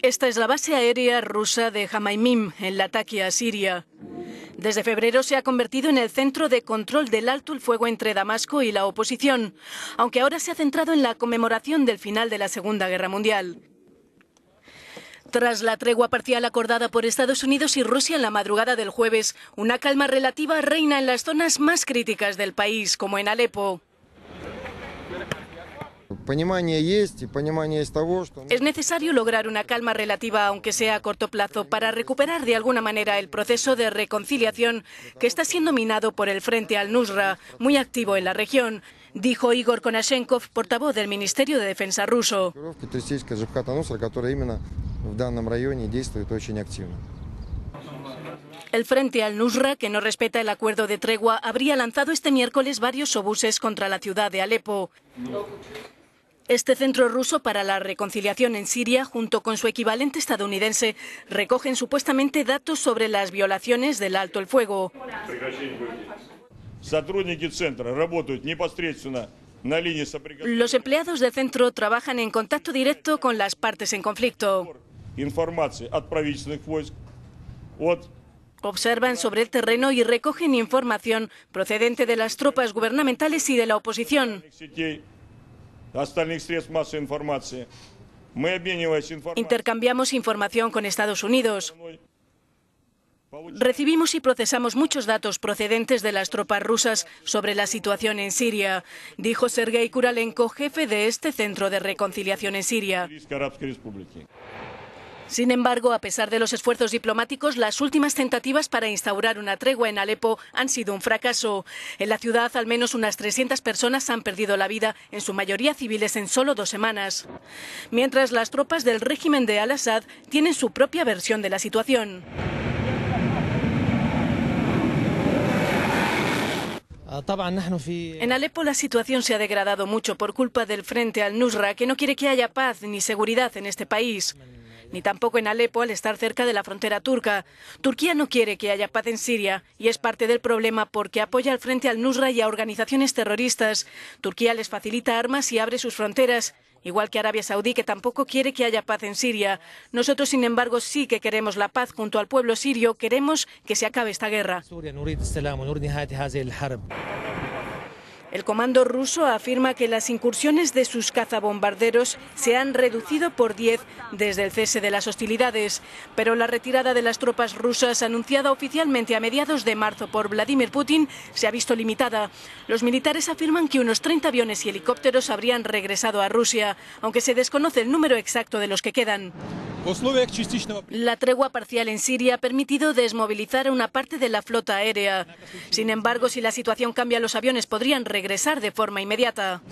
Esta es la base aérea rusa de Jamaimim, en Latakia, Siria. Desde febrero se ha convertido en el centro de control del alto el fuego entre Damasco y la oposición, aunque ahora se ha centrado en la conmemoración del final de la Segunda Guerra Mundial. Tras la tregua parcial acordada por Estados Unidos y Rusia en la madrugada del jueves, una calma relativa reina en las zonas más críticas del país, como en Alepo. Es necesario lograr una calma relativa, aunque sea a corto plazo, para recuperar de alguna manera el proceso de reconciliación que está siendo minado por el Frente al-Nusra, muy activo en la región, dijo Igor Konashenkov, portavoz del Ministerio de Defensa ruso. El Frente al-Nusra, que no respeta el acuerdo de tregua, habría lanzado este miércoles varios obuses contra la ciudad de Alepo. Este Centro Ruso para la Reconciliación en Siria, junto con su equivalente estadounidense, recogen supuestamente datos sobre las violaciones del alto el fuego. Los empleados del centro trabajan en contacto directo con las partes en conflicto. Observan sobre el terreno y recogen información procedente de las tropas gubernamentales y de la oposición. Intercambiamos información con Estados Unidos. Recibimos y procesamos muchos datos procedentes de las tropas rusas sobre la situación en Siria, dijo Sergei Kuralenko, jefe de este centro de reconciliación en Siria. Sin embargo, a pesar de los esfuerzos diplomáticos, las últimas tentativas para instaurar una tregua en Alepo han sido un fracaso. En la ciudad, al menos unas 300 personas han perdido la vida, en su mayoría civiles, en solo dos semanas. Mientras las tropas del régimen de Al-Assad tienen su propia versión de la situación. Ah, en Alepo la situación se ha degradado mucho por culpa del frente al Nusra, que no quiere que haya paz ni seguridad en este país ni tampoco en Alepo al estar cerca de la frontera turca. Turquía no quiere que haya paz en Siria y es parte del problema porque apoya al frente al Nusra y a organizaciones terroristas. Turquía les facilita armas y abre sus fronteras igual que Arabia Saudí, que tampoco quiere que haya paz en Siria. Nosotros, sin embargo, sí que queremos la paz junto al pueblo sirio, queremos que se acabe esta guerra. El comando ruso afirma que las incursiones de sus cazabombarderos se han reducido por 10 desde el cese de las hostilidades, pero la retirada de las tropas rusas anunciada oficialmente a mediados de marzo por Vladimir Putin se ha visto limitada. Los militares afirman que unos 30 aviones y helicópteros habrían regresado a Rusia, aunque se desconoce el número exacto de los que quedan. La tregua parcial en Siria ha permitido desmovilizar a una parte de la flota aérea. Sin embargo, si la situación cambia, los aviones podrían regresar de forma inmediata.